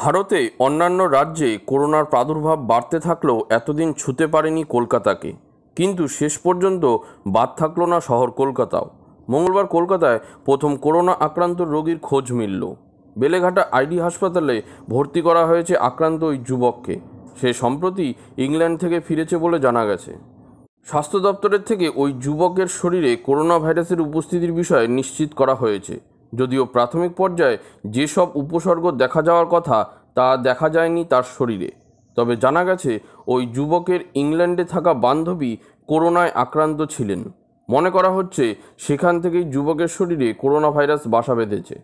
ভারতে অন্যান্য রাজ্যে করোনার প্রাদুর্ভাব বাড়তে থাকলেও এতদিন ছুতে পারেনি কলকাতাকে কিন্তু শেষ পর্যন্ত বাদ থাকল না শহর কলকাতাও মঙ্গলবার কলকাতায় প্রথম করোনা আক্রান্ত রোগীর খোঁজ মিলল বেলেঘাটা আইডি হাসপাতালে ভর্তি করা হয়েছে আক্রান্ত ওই যুবককে সে সম্প্রতি ইংল্যান্ড থেকে ফিরেছে বলে জানা গেছে স্বাস্থ্য দপ্তরের থেকে ওই যুবকের শরীরে করোনা ভাইরাসের উপস্থিতির বিষয়ে নিশ্চিত করা হয়েছে যদিও প্রাথমিক পর্যায়ে যেসব উপসর্গ দেখা যাওয়ার কথা তা দেখা যায়নি তার শরীরে তবে জানা গেছে ওই যুবকের ইংল্যান্ডে থাকা বান্ধবী করোনায় আক্রান্ত ছিলেন মনে করা হচ্ছে সেখান থেকেই যুবকের শরীরে করোনা ভাইরাস বাসা বেঁধেছে